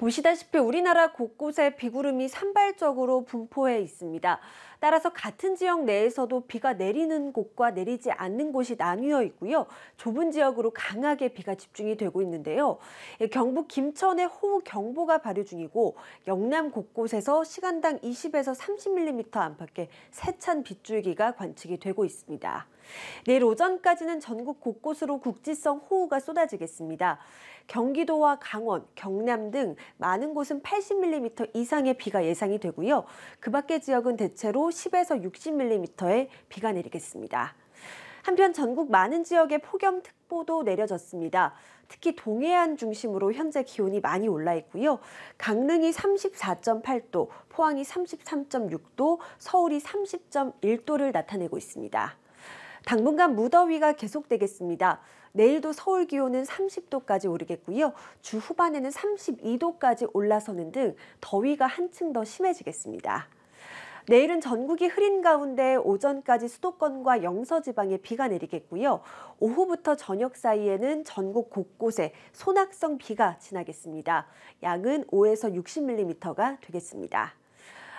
보시다시피 우리나라 곳곳에 비구름이 산발적으로 분포해 있습니다. 따라서 같은 지역 내에서도 비가 내리는 곳과 내리지 않는 곳이 나뉘어 있고요. 좁은 지역으로 강하게 비가 집중이 되고 있는데요. 예, 경북 김천에 호우 경보가 발효 중이고 영남 곳곳에서 시간당 20에서 30mm 안팎의 세찬 빗줄기가 관측이 되고 있습니다. 내일 오전까지는 전국 곳곳으로 국지성 호우가 쏟아지겠습니다. 경기도와 강원, 경남 등 많은 곳은 80mm 이상의 비가 예상이 되고요. 그 밖의 지역은 대체로 10에서 60mm의 비가 내리겠습니다. 한편 전국 많은 지역에 폭염특보도 내려졌습니다. 특히 동해안 중심으로 현재 기온이 많이 올라 있고요. 강릉이 34.8도, 포항이 33.6도, 서울이 30.1도를 나타내고 있습니다. 당분간 무더위가 계속되겠습니다. 내일도 서울 기온은 30도까지 오르겠고요. 주 후반에는 32도까지 올라서는 등 더위가 한층 더 심해지겠습니다. 내일은 전국이 흐린 가운데 오전까지 수도권과 영서 지방에 비가 내리겠고요. 오후부터 저녁 사이에는 전국 곳곳에 소낙성 비가 지나겠습니다. 양은 5에서 60mm가 되겠습니다.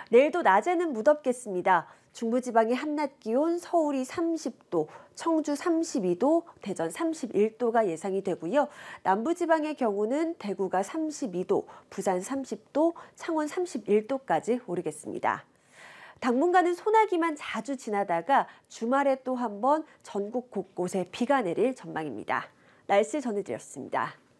내일도 낮에는 무덥겠습니다. 중부지방이 한낮 기온 서울이 30도, 청주 32도, 대전 31도가 예상이 되고요. 남부지방의 경우는 대구가 32도, 부산 30도, 창원 31도까지 오르겠습니다. 당분간은 소나기만 자주 지나다가 주말에 또 한번 전국 곳곳에 비가 내릴 전망입니다. 날씨 전해드렸습니다.